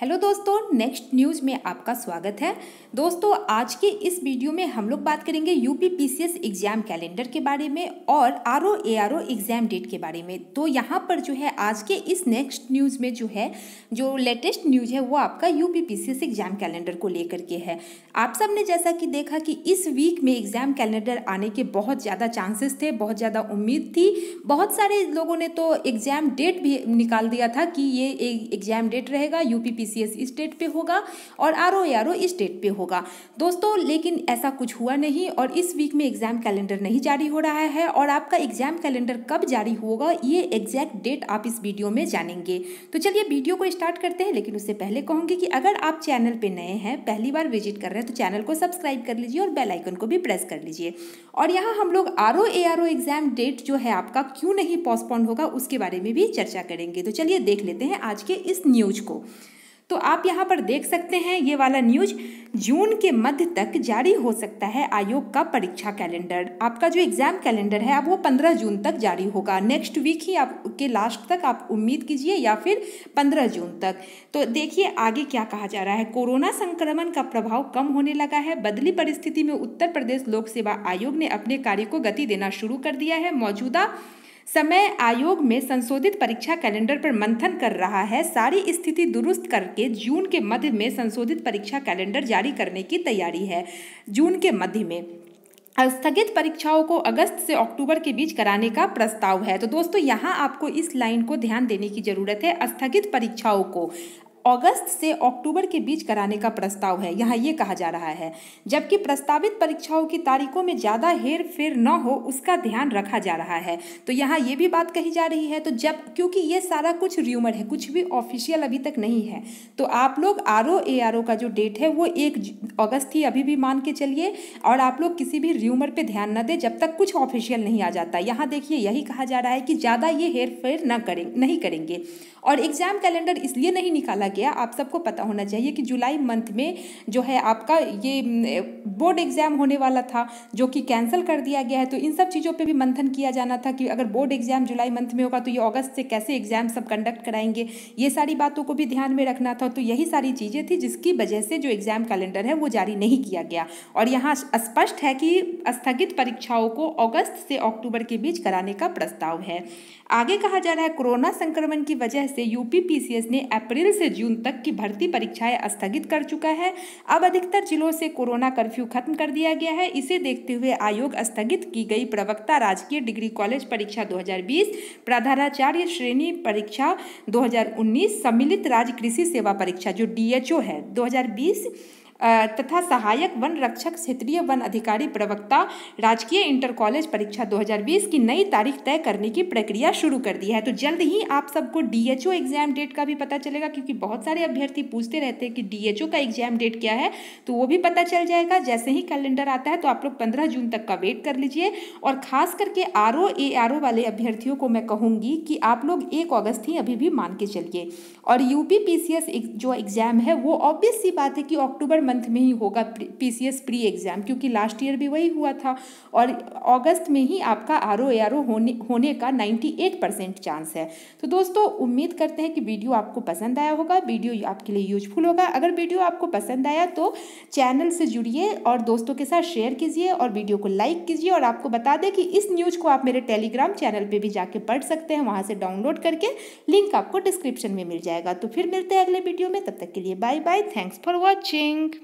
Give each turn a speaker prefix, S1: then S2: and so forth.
S1: hello दोस्तों next news में आपका स्वागत है दोस्तों आज के इस वीडियो में हम लोग बात करेंगे यूपी पीसीएस एग्ज़ाम कैलेंडर के बारे में और R O A R O exam date के बारे में तो यहाँ पर जो है आज के इस नेक्स्ट न्यूज़ में जो है जो लेटेस्ट न्यूज़ है वो आपका यूपी पीसीएस एग्ज़ाम कैलेंडर को लेकर के है आप सब ने जैसा कि देखा कि इस वीक में एग्ज़ाम कैलेंडर आने के बहुत ज़्यादा चांसेस थे बहुत ज़्यादा उम्मीद थी बहुत सारे लोगों ने तो एग्ज़ाम डेट भी निकाल दिया था कि ये एग्ज़ाम डेट रहेगा यूपी टीसीएस स्टेट पे होगा और R O R O state पे होगा दोस्तों लेकिन ऐसा कुछ हुआ नहीं और इस वीक में एग्जाम कैलेंडर नहीं जारी हो रहा है और आपका एग्जाम कैलेंडर कब जारी होगा ये एग्जैक्ट डेट आप इस वीडियो में जानेंगे तो चलिए वीडियो को स्टार्ट करते हैं लेकिन उससे पहले कहूँगी कि अगर आप चैनल पर नए हैं पहली बार विजिट कर रहे हैं तो चैनल को सब्सक्राइब कर लीजिए और बेलाइकन को भी प्रेस कर लीजिए और यहाँ हम लोग आर ओ एग्जाम डेट जो है आपका क्यों नहीं पोस्टपोन होगा उसके बारे में भी चर्चा करेंगे तो चलिए देख लेते हैं आज के इस न्यूज को तो आप यहाँ पर देख सकते हैं ये वाला न्यूज जून के मध्य तक जारी हो सकता है आयोग का परीक्षा कैलेंडर आपका जो एग्जाम कैलेंडर है अब वो पंद्रह जून तक जारी होगा नेक्स्ट वीक ही आपके लास्ट तक आप उम्मीद कीजिए या फिर पंद्रह जून तक तो देखिए आगे क्या कहा जा रहा है कोरोना संक्रमण का प्रभाव कम होने लगा है बदली परिस्थिति में उत्तर प्रदेश लोक सेवा आयोग ने अपने कार्य को गति देना शुरू कर दिया है मौजूदा समय आयोग में संशोधित परीक्षा कैलेंडर पर मंथन कर रहा है सारी स्थिति दुरुस्त करके जून के मध्य में संशोधित परीक्षा कैलेंडर जारी करने की तैयारी है जून के मध्य में स्थगित परीक्षाओं को अगस्त से अक्टूबर के बीच कराने का प्रस्ताव है तो दोस्तों यहाँ आपको इस लाइन को ध्यान देने की जरूरत है स्थगित परीक्षाओं को अगस्त से अक्टूबर के बीच कराने का प्रस्ताव है यहाँ ये कहा जा रहा है जबकि प्रस्तावित परीक्षाओं की तारीखों में ज़्यादा हेर फेर न हो उसका ध्यान रखा जा रहा है तो यहाँ ये भी बात कही जा रही है तो जब क्योंकि ये सारा कुछ र्यूमर है कुछ भी ऑफिशियल अभी तक नहीं है तो आप लोग आर ओ ए आर ओ का जो डेट है वो एक अगस्त ही अभी भी मान के चलिए और आप लोग किसी भी र्यूमर पर ध्यान न दें जब तक कुछ ऑफिशियल नहीं आ जाता यहाँ देखिए यही कहा जा रहा है कि ज़्यादा ये हेर फेर न करें नहीं करेंगे और एग्ज़ाम कैलेंडर इसलिए नहीं निकाला गया आप सबको पता होना चाहिए कि जुलाई मंथ में जो है आपका ये बोर्ड एग्ज़ाम होने वाला था जो कि कैंसिल कर दिया गया है तो इन सब चीज़ों पर भी मंथन किया जाना था कि अगर बोर्ड एग्ज़ाम जुलाई मंथ में होगा तो ये अगस्त से कैसे एग्ज़ाम सब कंडक्ट कराएंगे ये सारी बातों को भी ध्यान में रखना था तो यही सारी चीज़ें थी जिसकी वजह से जो एग्ज़ाम कैलेंडर है वो जारी नहीं किया गया और यहाँ स्पष्ट है कि स्थगित परीक्षाओं को अगस्त से अक्टूबर के बीच कराने का प्रस्ताव है आगे कहा जा रहा है कोरोना संक्रमण की वजह से यूपी पीसीएस ने अप्रैल से जून जून तक की भर्ती परीक्षाएं स्थगित कर चुका है अब अधिकतर जिलों से कोरोना कर्फ्यू खत्म कर दिया गया है इसे देखते हुए आयोग स्थगित की गई प्रवक्ता राजकीय डिग्री कॉलेज परीक्षा 2020 प्राधाराचार्य श्रेणी परीक्षा 2019 सम्मिलित राज्य कृषि सेवा परीक्षा जो डीएचओ है 2020 तथा सहायक वन रक्षक क्षेत्रीय वन अधिकारी प्रवक्ता राजकीय इंटर कॉलेज परीक्षा 2020 की नई तारीख तय करने की प्रक्रिया शुरू कर दी है तो जल्द ही आप सबको डीएचओ एग्जाम डेट का भी पता चलेगा क्योंकि बहुत सारे अभ्यर्थी पूछते रहते हैं कि डीएचओ का एग्जाम डेट क्या है तो वो भी पता चल जाएगा जैसे ही कैलेंडर आता है तो आप लोग पंद्रह जून तक का वेट कर लीजिए और खास करके आर ओ ए आर ओ वाले अभ्यर्थियों को मैं कहूँगी कि आप लोग एक अगस्त ही अभी भी मान के चलिए और यूपी पी जो एग्ज़ाम है वो ऑब्वियस सी बात है कि अक्टूबर मंथ में ही होगा पीसीएस प्री एग्ज़ाम क्योंकि लास्ट ईयर भी वही हुआ था और अगस्त में ही आपका आर ओ आर ओ होने होने का नाइन्टी एट परसेंट चांस है तो दोस्तों उम्मीद करते हैं कि वीडियो आपको पसंद आया होगा वीडियो आपके लिए यूजफुल होगा अगर वीडियो आपको पसंद आया तो चैनल से जुड़िए और दोस्तों के साथ शेयर कीजिए और वीडियो को लाइक कीजिए और आपको बता दें कि इस न्यूज़ को आप मेरे टेलीग्राम चैनल पर भी जाके पढ़ सकते हैं वहाँ से डाउनलोड करके लिंक आपको डिस्क्रिप्शन में मिल जाएगा तो फिर मिलते हैं अगले वीडियो में तब तक के लिए bye bye thanks for watching